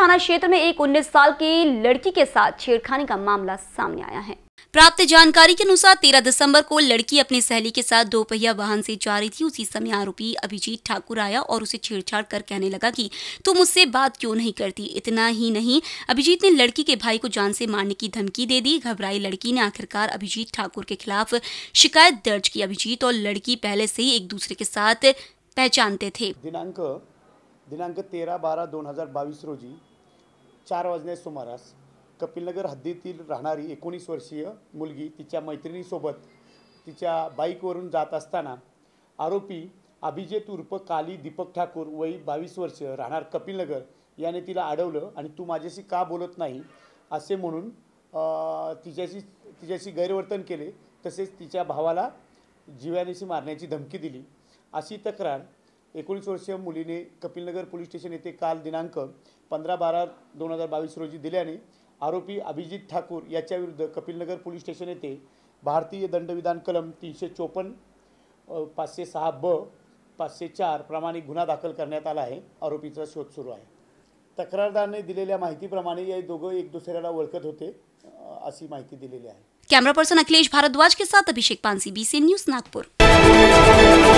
थाना क्षेत्र में एक 19 साल की लड़की के साथ छेड़खानी का मामला सामने आया है प्राप्त जानकारी के अनुसार 13 दिसंबर को लड़की अपनी सहेली के साथ दोपहिया वाहन से जा रही थी उसी समय आरोपी अभिजीत ठाकुर आया और उसे छेड़छाड़ कर कहने लगा कि तुम उससे बात क्यों नहीं करती इतना ही नहीं अभिजीत ने लड़की के भाई को जान से मारने की धमकी दे दी घबराई लड़की ने आखिरकार अभिजीत ठाकुर के खिलाफ शिकायत दर्ज की अभिजीत और लड़की पहले से ही एक दूसरे के साथ पहचानते थे दिनांक दिनांक तेरह बारह दो हजार रोजी चार वाजण्या सुमारास कपिलनगर हद्दीतील राहणारी एकोणीस वर्षीय मुलगी तिच्या मैत्रिणीसोबत तिच्या बाईकवरून जात असताना आरोपी अभिजित उर्फ काली दीपक ठाकूर वयी बावीस वर्ष राहणार कपिलनगर याने तिला अडवलं आणि तू माझ्याशी का बोलत नाही असे म्हणून तिच्याशी तिच्याशी गैरवर्तन केले तसेच तिच्या भावाला जीवानेशी मारण्याची धमकी दिली अशी तक्रार एकोणीस वर्षीय मुलीने कपिलनगर पोलीस स्टेशन येथे काल दिनांक पंधरा बारा दोन हजार बावीस रोजी दिल्याने आरोपी अभिजित ठाकूर याच्याविरुद्ध कपिलनगर पोलीस स्टेशन येथे भारतीय दंडविधान कलम तीनशे चोपन्न पाचशे सहा ब पाचशे चार प्रमाणे गुन्हा दाखल करण्यात आला आहे आरोपीचा शोध सुरू आहे तक्रारदारने दिलेल्या माहितीप्रमाणे या दोघं एक दुसऱ्याला ओळखत होते अशी माहिती दिलेली आहे कॅमेरा पर्सन अखिलेश भारद्वाज के साथ अभिषेक पानसी बी न्यूज नागपूर